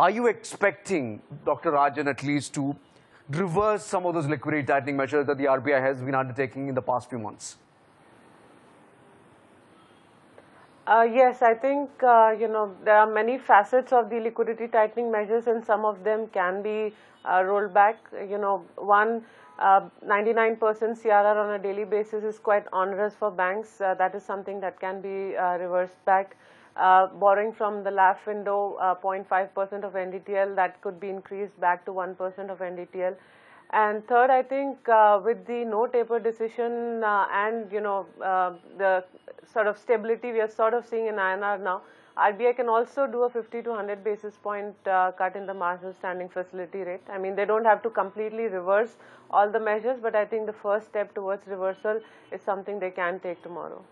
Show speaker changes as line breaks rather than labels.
Are you expecting, Dr. Rajan, at least to reverse some of those liquidity tightening measures that the RBI has been undertaking in the past few months?
Uh, yes, I think uh, you know there are many facets of the liquidity tightening measures, and some of them can be uh, rolled back. You know, one 99% uh, CRR on a daily basis is quite onerous for banks. Uh, that is something that can be uh, reversed back. borrowing from the LAF window, 0.5% of NDTL, that could be increased back to 1% of NDTL. And third, I think uh, with the no taper decision uh, and you know uh, the sort of stability we are sort of seeing in INR now, RBI can also do a 50 to 100 basis point uh, cut in the marginal standing facility rate. I mean, they don't have to completely reverse all the measures, but I think the first step towards
reversal is something they can take tomorrow.